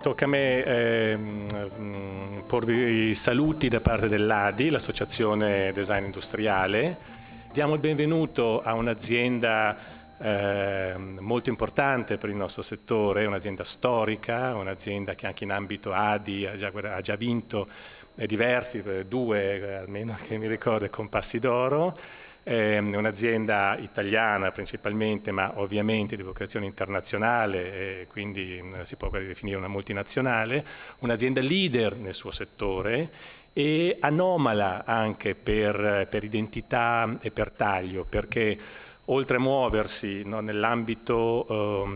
Tocca a me eh, porvi i saluti da parte dell'ADI, l'Associazione Design Industriale. Diamo il benvenuto a un'azienda eh, molto importante per il nostro settore, un'azienda storica, un'azienda che anche in ambito ADI ha già, ha già vinto diversi, eh, due eh, almeno che mi ricordo, con passi d'oro è ehm, un'azienda italiana principalmente, ma ovviamente di vocazione internazionale, quindi mm, si può definire una multinazionale, un'azienda leader nel suo settore e anomala anche per, per identità e per taglio, perché oltre a muoversi no, nell'ambito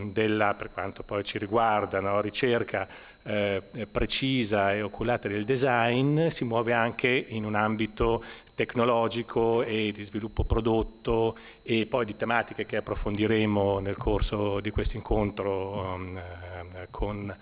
eh, della, per quanto poi ci riguarda, no, ricerca eh, precisa e oculata del design, si muove anche in un ambito tecnologico e di sviluppo prodotto e poi di tematiche che approfondiremo nel corso di questo incontro um, eh, con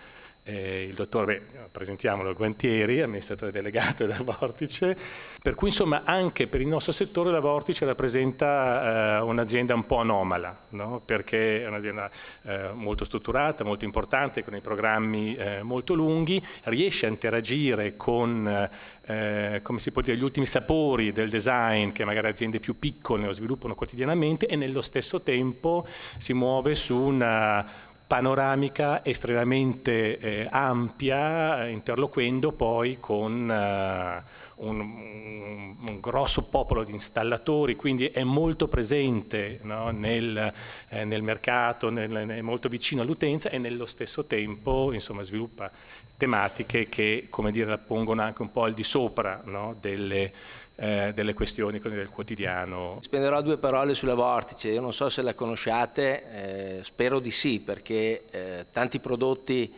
eh, il dottor, beh, presentiamolo, Guantieri, amministratore delegato della Vortice, per cui insomma anche per il nostro settore la Vortice rappresenta eh, un'azienda un po' anomala, no? perché è un'azienda eh, molto strutturata, molto importante, con i programmi eh, molto lunghi, riesce a interagire con eh, eh, come si può dire, gli ultimi sapori del design che magari aziende più piccole lo sviluppano quotidianamente e nello stesso tempo si muove su una panoramica estremamente eh, ampia, interloquendo poi con eh, un, un, grosso popolo di installatori, quindi è molto presente no, nel, eh, nel, mercato, nel, è molto vicino all'utenza e nello stesso tempo insomma, sviluppa tematiche che come dire, la pongono anche un po' al di sopra no, delle eh, delle questioni del quotidiano. Spenderò due parole sulla Vortice, io non so se la conosciate, eh, spero di sì perché eh, tanti prodotti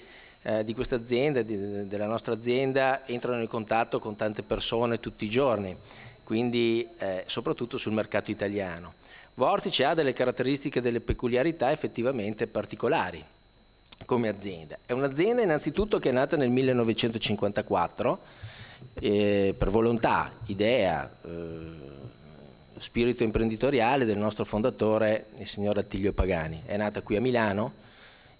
eh, di questa azienda, di, della nostra azienda, entrano in contatto con tante persone tutti i giorni, quindi eh, soprattutto sul mercato italiano. Vortice ha delle caratteristiche, delle peculiarità effettivamente particolari come azienda. È un'azienda innanzitutto che è nata nel 1954 eh, per volontà, idea, eh, spirito imprenditoriale del nostro fondatore, il signor Attilio Pagani. È nata qui a Milano,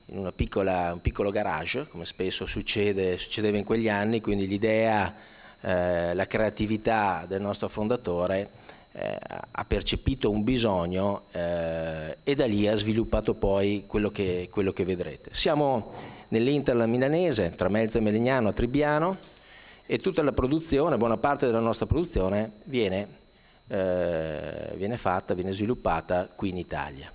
in piccola, un piccolo garage, come spesso succede, succedeva in quegli anni, quindi l'idea, eh, la creatività del nostro fondatore eh, ha percepito un bisogno eh, e da lì ha sviluppato poi quello che, quello che vedrete. Siamo nell'Interland milanese, tra Melza e Melegnano a Tribiano, e tutta la produzione, buona parte della nostra produzione viene, eh, viene fatta, viene sviluppata qui in Italia.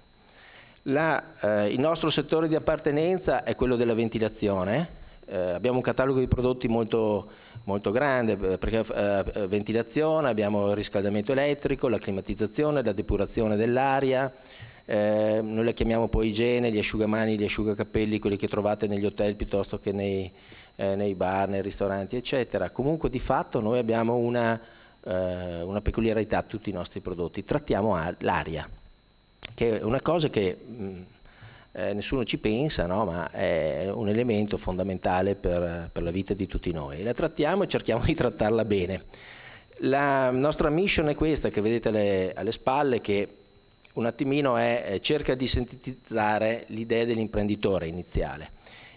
La, eh, il nostro settore di appartenenza è quello della ventilazione, eh, abbiamo un catalogo di prodotti molto, molto grande, eh, perché eh, ventilazione, abbiamo il riscaldamento elettrico, la climatizzazione, la depurazione dell'aria, eh, noi la chiamiamo poi igiene, gli asciugamani, gli asciugacapelli, quelli che trovate negli hotel piuttosto che nei, eh, nei bar, nei ristoranti, eccetera. Comunque di fatto noi abbiamo una, eh, una peculiarità a tutti i nostri prodotti, trattiamo l'aria, che è una cosa che mh, mm, eh, nessuno ci pensa, no? ma è un elemento fondamentale per, per la vita di tutti noi. La trattiamo e cerchiamo di trattarla bene. La nostra mission è questa che vedete alle, alle spalle, che un attimino è cerca di sintetizzare l'idea dell'imprenditore iniziale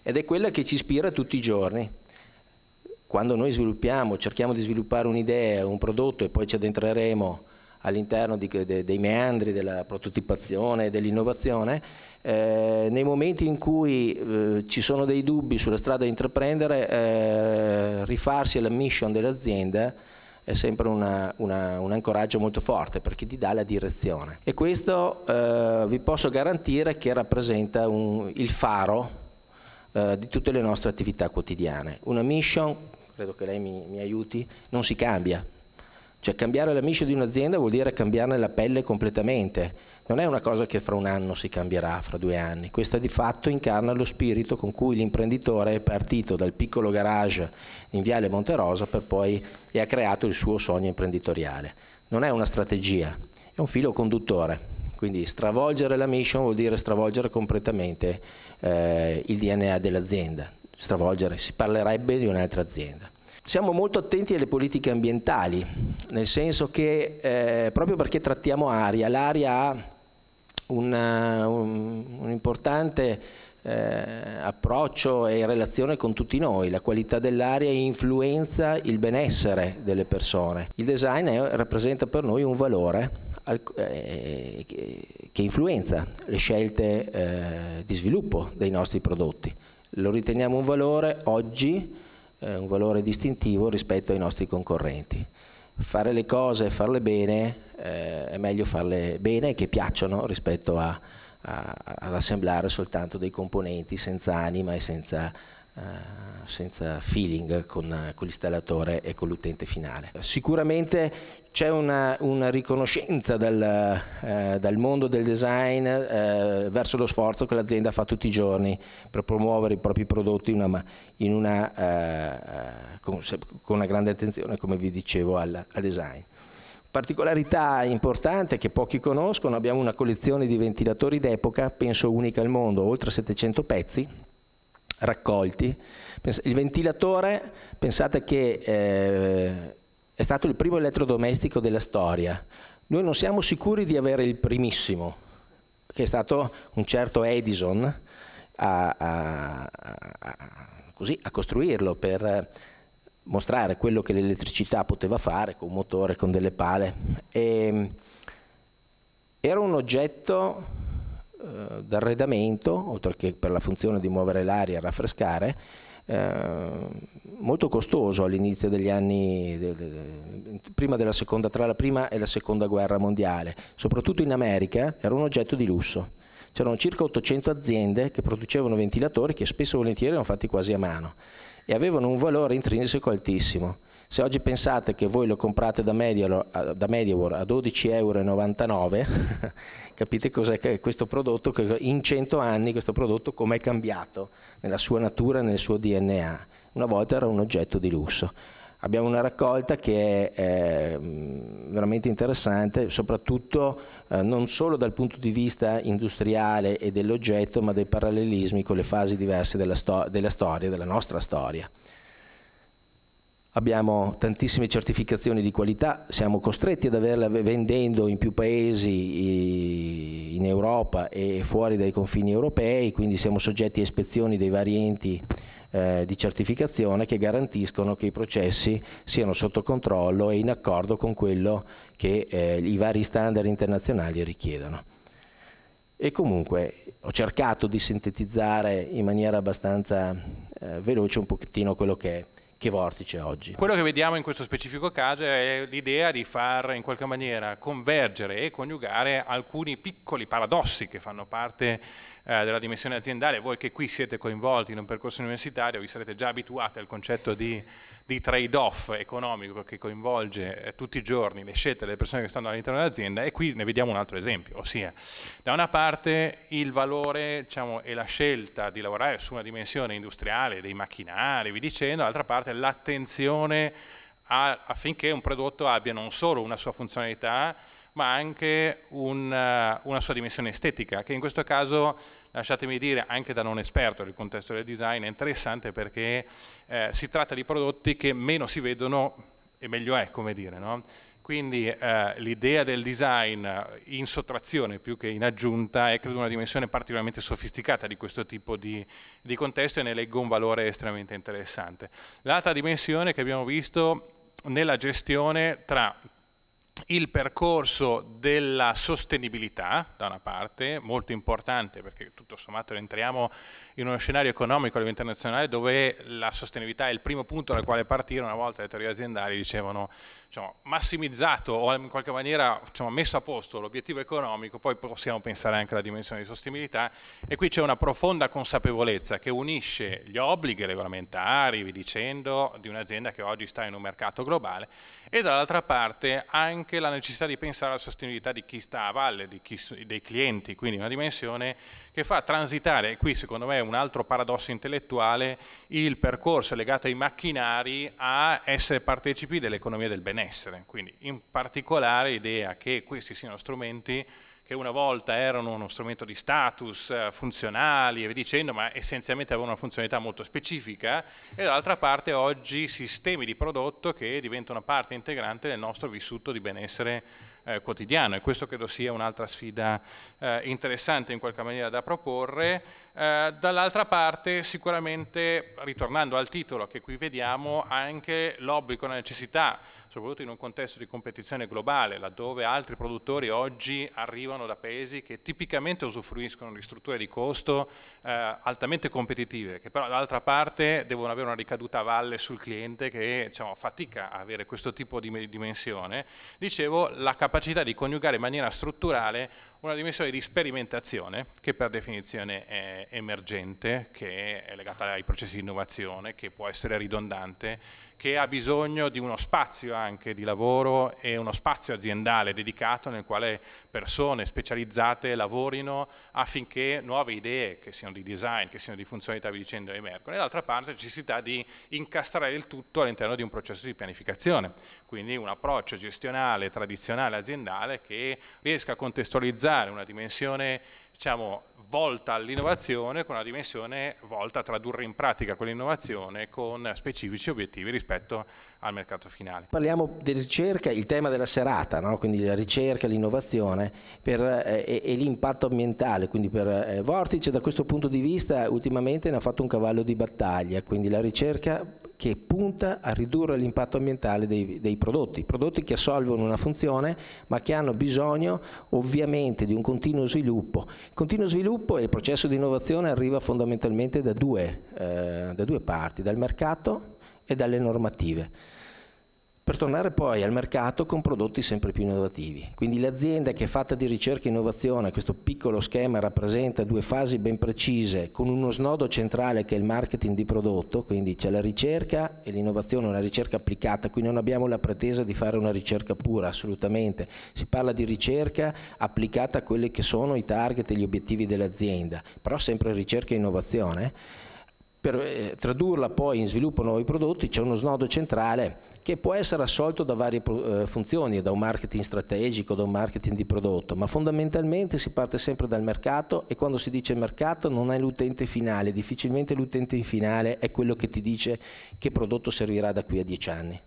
ed è quella che ci ispira tutti i giorni. Quando noi sviluppiamo, cerchiamo di sviluppare un'idea, un prodotto e poi ci addentreremo all'interno de, dei meandri della prototipazione e dell'innovazione, eh, nei momenti in cui eh, ci sono dei dubbi sulla strada da intraprendere, eh, rifarsi alla mission dell'azienda è sempre una, una, un ancoraggio molto forte perché ti dà la direzione e questo eh, vi posso garantire che rappresenta un, il faro eh, di tutte le nostre attività quotidiane. Una mission, credo che lei mi, mi aiuti, non si cambia, cioè cambiare la mission di un'azienda vuol dire cambiarne la pelle completamente non è una cosa che fra un anno si cambierà, fra due anni, questa di fatto incarna lo spirito con cui l'imprenditore è partito dal piccolo garage in Viale Monterosa per poi e ha creato il suo sogno imprenditoriale. Non è una strategia, è un filo conduttore, quindi stravolgere la mission vuol dire stravolgere completamente eh, il DNA dell'azienda, stravolgere, si parlerebbe di un'altra azienda. Siamo molto attenti alle politiche ambientali, nel senso che eh, proprio perché trattiamo aria, l'aria ha una, un, un, importante eh, approccio e relazione con tutti noi. La qualità dell'aria influenza il benessere delle persone. Il design è, rappresenta per noi un valore al, eh, che influenza le scelte eh, di sviluppo dei nostri prodotti. Lo riteniamo un valore oggi, eh, un valore distintivo rispetto ai nostri concorrenti fare le cose e farle bene eh, è meglio farle bene che piacciono rispetto a, a, ad assemblare soltanto dei componenti senza anima e senza eh, senza feeling con, eh, con l'installatore e con l'utente finale. Sicuramente c'è una, una, riconoscenza dal, eh, dal, mondo del design eh, verso lo sforzo che l'azienda fa tutti i giorni per promuovere i propri prodotti una, in una, eh, eh con, con, una grande attenzione, come vi dicevo, al, al design. Particolarità importante che pochi conoscono, abbiamo una collezione di ventilatori d'epoca, penso unica al mondo, oltre 700 pezzi, raccolti. Il ventilatore, pensate che eh, è stato il primo elettrodomestico della storia. Noi non siamo sicuri di avere il primissimo, che è stato un certo Edison a, a, a, così, a costruirlo per mostrare quello che l'elettricità poteva fare con un motore, con delle pale. E, ehm, era un oggetto eh, d'arredamento, oltre che per la funzione di muovere l'aria e raffrescare, eh, molto costoso all'inizio degli anni, de, della seconda, tra la prima e la seconda guerra mondiale, soprattutto in America era un oggetto di lusso. C'erano circa 800 aziende che producevano ventilatori che spesso e volentieri erano fatti quasi a mano e avevano un valore intrinseco altissimo. Se oggi pensate che voi lo comprate da, Media, eh, a 12,99 euro, capite cos'è questo prodotto, che in 100 anni questo prodotto com'è cambiato nella sua natura, nel suo DNA. Una volta era un oggetto di lusso. Abbiamo una raccolta che è mm, veramente interessante, soprattutto eh, non solo dal punto di vista industriale e dell'oggetto, ma dei parallelismi con le fasi diverse della, sto della storia, della nostra storia. Abbiamo tantissime certificazioni di qualità, siamo costretti ad averle vendendo in più paesi in Europa e fuori dai confini europei, quindi siamo soggetti a ispezioni dei vari enti eh, di certificazione che garantiscono che i processi siano sotto controllo e in accordo con quello che eh, i vari standard internazionali richiedono. E comunque ho cercato di sintetizzare in maniera abbastanza eh, veloce un pochettino quello che è che vortice oggi. Quello che vediamo in questo specifico caso è l'idea di far in qualche maniera convergere e coniugare alcuni piccoli paradossi che fanno parte eh, della dimensione aziendale, voi che qui siete coinvolti in un percorso universitario, vi sarete già abituati al concetto di, di trade-off economico che coinvolge eh, tutti i giorni le scelte delle persone che stanno all'interno dell'azienda e qui ne vediamo un altro esempio, ossia da una parte il valore diciamo, e la scelta di lavorare su una dimensione industriale, dei macchinari, vi dicendo, dall'altra parte l'attenzione affinché un prodotto abbia non solo una sua funzionalità, ma anche un, eh, una sua dimensione estetica, che in questo caso, lasciatemi dire, anche da non esperto del contesto del design, è interessante perché eh, si tratta di prodotti che meno si vedono e meglio è, come dire. No? Quindi eh, l'idea del design in sottrazione più che in aggiunta è credo una dimensione particolarmente sofisticata di questo tipo di, di contesto e ne leggo un valore estremamente interessante. L'altra dimensione che abbiamo visto nella gestione tra il percorso della sostenibilità, da una parte, molto importante perché tutto sommato entriamo in uno scenario economico a livello internazionale dove la sostenibilità è il primo punto dal quale partire, una volta le teorie aziendali dicevano diciamo, massimizzato o in qualche maniera diciamo, messo a posto l'obiettivo economico, poi possiamo pensare anche alla dimensione di sostenibilità e qui c'è una profonda consapevolezza che unisce gli obblighi regolamentari, vi dicendo, di un'azienda che oggi sta in un mercato globale e dall'altra parte anche la necessità di pensare alla sostenibilità di chi sta a valle, chi, dei clienti, quindi una dimensione che fa transitare, e qui secondo me è un altro paradosso intellettuale, il percorso legato ai macchinari a essere partecipi dell'economia del benessere. Quindi in particolare l'idea che questi siano strumenti che una volta erano uno strumento di status, eh, funzionali e via dicendo, ma essenzialmente avevano una funzionalità molto specifica, e dall'altra parte oggi sistemi di prodotto che diventano parte integrante del nostro vissuto di benessere eh, quotidiano e questo credo sia un'altra sfida eh, interessante in qualche maniera da proporre. Eh, Dall'altra parte sicuramente, ritornando al titolo che qui vediamo, anche l'obbligo, la necessità, soprattutto in un contesto di competizione globale, laddove altri produttori oggi arrivano da paesi che tipicamente usufruiscono di strutture di costo eh, altamente competitive, che però dall'altra parte devono avere una ricaduta a valle sul cliente che diciamo, fatica a avere questo tipo di dimensione, dicevo la capacità capacità di coniugare in maniera strutturale una dimensione di sperimentazione che per definizione è emergente, che è legata ai processi di innovazione, che può essere ridondante, che ha bisogno di uno spazio anche di lavoro e uno spazio aziendale dedicato nel quale persone specializzate lavorino affinché nuove idee, che siano di design, che siano di funzionalità, vi dicendo, emergono. E d'altra parte la necessità di incastrare il tutto all'interno di un processo di pianificazione, quindi un approccio gestionale, tradizionale, aziendale che riesca a contestualizzare valorizzare una dimensione diciamo, volta all'innovazione con una dimensione volta a tradurre in pratica quell'innovazione con specifici obiettivi rispetto al mercato finale. Parliamo di ricerca, il tema della serata, no? quindi la ricerca, l'innovazione eh, e, e l'impatto ambientale, quindi per eh, Vortice da questo punto di vista ultimamente ne ha fatto un cavallo di battaglia, quindi la ricerca che punta a ridurre l'impatto ambientale dei, dei, prodotti, prodotti che assolvono una funzione ma che hanno bisogno ovviamente di un continuo sviluppo. Il continuo sviluppo e il processo di innovazione arriva fondamentalmente da due, eh, da due parti, dal mercato e dalle normative per tornare poi al mercato con prodotti sempre più innovativi. Quindi l'azienda che è fatta di ricerca e innovazione, questo piccolo schema rappresenta due fasi ben precise con uno snodo centrale che è il marketing di prodotto, quindi c'è la ricerca e l'innovazione, una ricerca applicata, qui non abbiamo la pretesa di fare una ricerca pura, assolutamente, si parla di ricerca applicata a quelli che sono i target e gli obiettivi dell'azienda, però sempre ricerca e innovazione per eh, tradurla poi in sviluppo nuovi prodotti c'è uno snodo centrale che può essere assolto da varie eh, funzioni, da un marketing strategico, da un marketing di prodotto, ma fondamentalmente si parte sempre dal mercato e quando si dice mercato non è l'utente finale, difficilmente l'utente finale è quello che ti dice che prodotto servirà da qui a dieci anni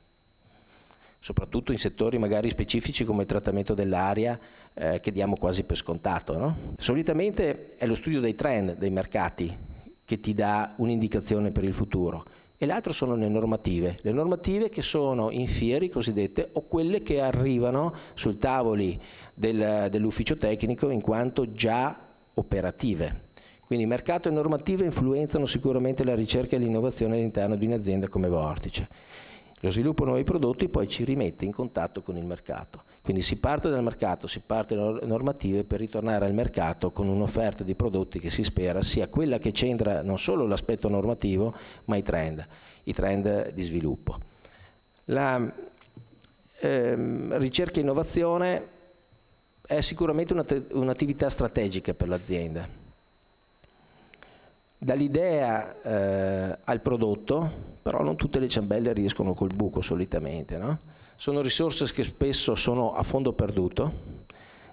soprattutto in settori magari specifici come il trattamento dell'aria eh, che diamo quasi per scontato. No? Solitamente è lo studio dei trend dei mercati che ti dà un'indicazione per il futuro e l'altro sono le normative, le normative che sono in fieri cosiddette o quelle che arrivano sul tavoli del, dell'ufficio tecnico in quanto già operative. Quindi mercato e normative influenzano sicuramente la ricerca e l'innovazione all'interno di un'azienda come Vortice. Lo sviluppo di nuovi prodotti poi ci rimette in contatto con il mercato. Quindi si parte dal mercato, si parte dalle normative per ritornare al mercato con un'offerta di prodotti che si spera sia quella che c'entra non solo l'aspetto normativo, ma i trend, i trend di sviluppo. La ehm, ricerca e innovazione è sicuramente un'attività strategica per l'azienda. Dall'idea eh, al prodotto, però non tutte le ciambelle riescono col buco solitamente, no? Sono risorse che spesso sono a fondo perduto,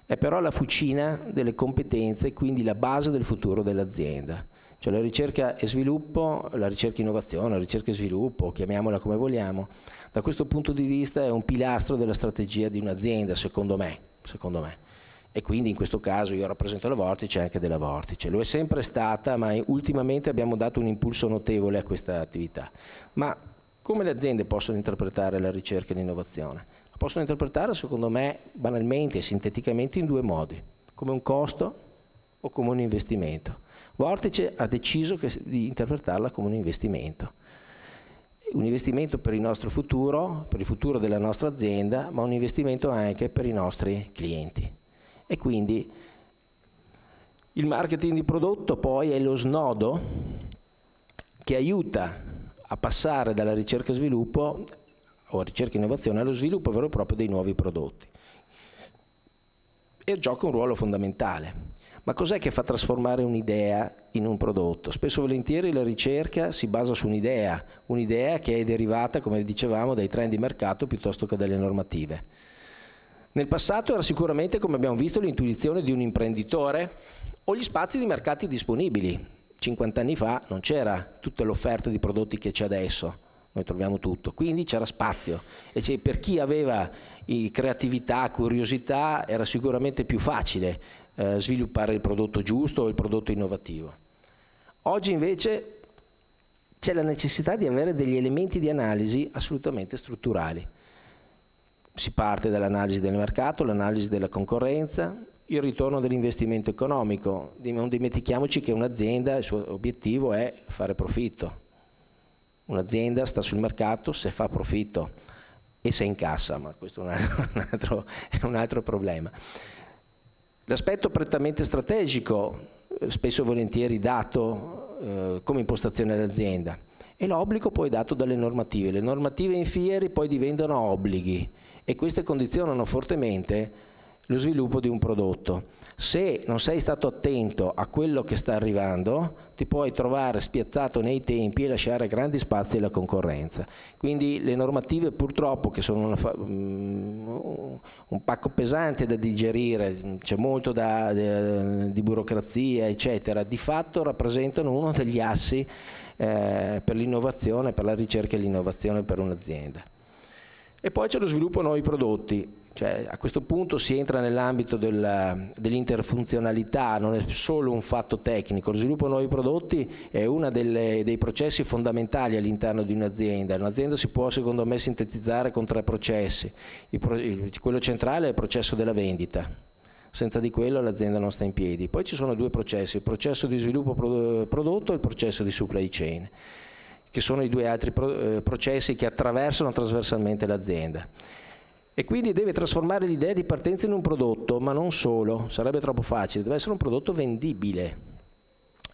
è però la fucina delle competenze e quindi la base del futuro dell'azienda. Cioè la ricerca e sviluppo, la ricerca e innovazione, la ricerca e sviluppo, chiamiamola come vogliamo, da questo punto di vista è un pilastro della strategia di un'azienda, secondo me, secondo me. E quindi in questo caso io rappresento la Vortice anche della Vortice. Lo è sempre stata, ma ultimamente abbiamo dato un impulso notevole a questa attività. Ma come le aziende possono interpretare la ricerca e l'innovazione? La possono interpretare, secondo me, banalmente e sinteticamente in due modi, come un costo o come un investimento. Vortice ha deciso che, di interpretarla come un investimento. Un investimento per il nostro futuro, per il futuro della nostra azienda, ma un investimento anche per i nostri clienti. E quindi il marketing di prodotto poi è lo snodo che aiuta a passare dalla ricerca e sviluppo o ricerca e innovazione allo sviluppo vero e proprio dei nuovi prodotti. E gioca un ruolo fondamentale. Ma cos'è che fa trasformare un'idea in un prodotto? Spesso e volentieri la ricerca si basa su un'idea, un'idea che è derivata, come dicevamo, dai trend di mercato piuttosto che dalle normative. Nel passato era sicuramente, come abbiamo visto, l'intuizione di un imprenditore o gli spazi di mercati disponibili, 50 anni fa non c'era tutta l'offerta di prodotti che c'è adesso, noi troviamo tutto, quindi c'era spazio e cioè, per chi aveva creatività, curiosità era sicuramente più facile eh, sviluppare il prodotto giusto o il prodotto innovativo. Oggi invece c'è la necessità di avere degli elementi di analisi assolutamente strutturali. Si parte dall'analisi del mercato, l'analisi della concorrenza, il ritorno dell'investimento economico. Non dimentichiamoci che un'azienda, il suo obiettivo è fare profitto. Un'azienda sta sul mercato se fa profitto e se incassa, ma questo è un altro, è un altro problema. L'aspetto prettamente strategico, eh, spesso e volentieri dato eh, come impostazione all'azienda, e l'obbligo poi dato dalle normative. Le normative in fieri poi diventano obblighi e queste condizionano fortemente lo sviluppo di un prodotto. Se non sei stato attento a quello che sta arrivando, ti puoi trovare spiazzato nei tempi e lasciare grandi spazi alla concorrenza. Quindi le normative purtroppo, che sono mm, un pacco pesante da digerire, c'è molto da, di burocrazia, eccetera, di fatto rappresentano uno degli assi eh, per l'innovazione, per la ricerca e l'innovazione per un'azienda. E poi c'è lo sviluppo di nuovi prodotti cioè, a questo punto si entra nell'ambito dell'interfunzionalità, non è solo un fatto tecnico, lo sviluppo di nuovi prodotti è uno dei processi fondamentali all'interno di un'azienda, un'azienda si può secondo me sintetizzare con tre processi, pro quello centrale è il processo della vendita, senza di quello l'azienda non sta in piedi, poi ci sono due processi, il processo di sviluppo prodotto e il processo di supply chain che sono i due altri eh, processi che attraversano trasversalmente l'azienda e quindi deve trasformare l'idea di partenza in un prodotto, ma non solo, sarebbe troppo facile, deve essere un prodotto vendibile.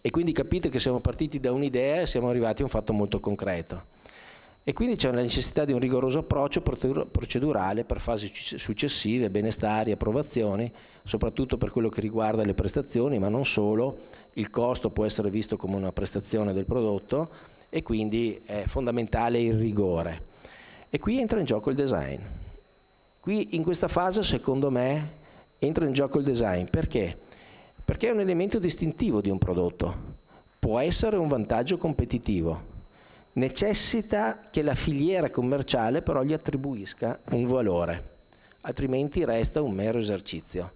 E quindi capite che siamo partiti da un'idea e siamo arrivati a un fatto molto concreto. E quindi c'è la necessità di un rigoroso approccio procedurale per fasi successive, benestari, approvazioni, soprattutto per quello che riguarda le prestazioni, ma non solo, il costo può essere visto come una prestazione del prodotto e quindi è fondamentale il rigore. E qui entra in gioco il design. Qui in questa fase, secondo me, entra in gioco il design. Perché? Perché è un elemento distintivo di un prodotto. Può essere un vantaggio competitivo. Necessita che la filiera commerciale però gli attribuisca un valore, altrimenti resta un mero esercizio.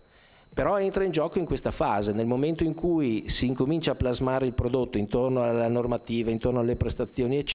Però entra in gioco in questa fase, nel momento in cui si incomincia a plasmare il prodotto intorno alla normativa, intorno alle prestazioni, eccetera.